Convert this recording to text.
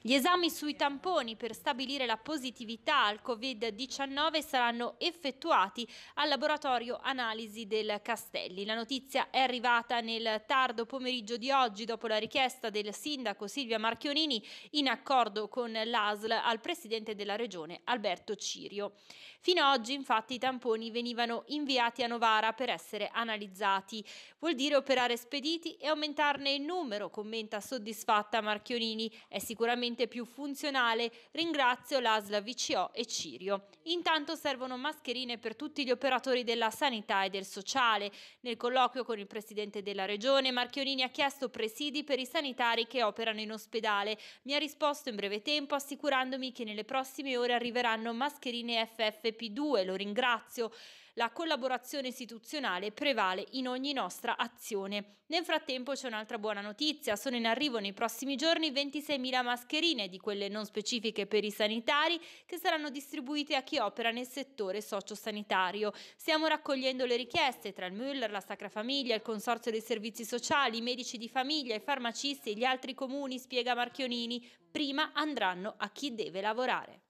Gli esami sui tamponi per stabilire la positività al Covid-19 saranno effettuati al laboratorio analisi del Castelli. La notizia è arrivata nel tardo pomeriggio di oggi dopo la richiesta del sindaco Silvia Marchionini in accordo con l'ASL al presidente della regione Alberto Cirio. Fino ad oggi infatti i tamponi venivano inviati a Novara per essere analizzati. Vuol dire operare spediti e aumentarne il numero, commenta soddisfatta Marchionini è sicuramente più funzionale, ringrazio l'ASLA, VCO e Cirio. Intanto servono mascherine per tutti gli operatori della sanità e del sociale. Nel colloquio con il Presidente della Regione, Marchionini ha chiesto presidi per i sanitari che operano in ospedale. Mi ha risposto in breve tempo assicurandomi che nelle prossime ore arriveranno mascherine FFP2, lo ringrazio. La collaborazione istituzionale prevale in ogni nostra azione. Nel frattempo c'è un'altra buona notizia, sono in arrivo nei prossimi giorni 26.000 mascherine di quelle non specifiche per i sanitari che saranno distribuite a chi opera nel settore sociosanitario. Stiamo raccogliendo le richieste tra il Müller, la Sacra Famiglia, il Consorzio dei Servizi Sociali, i medici di famiglia, i farmacisti e gli altri comuni, spiega Marchionini, prima andranno a chi deve lavorare.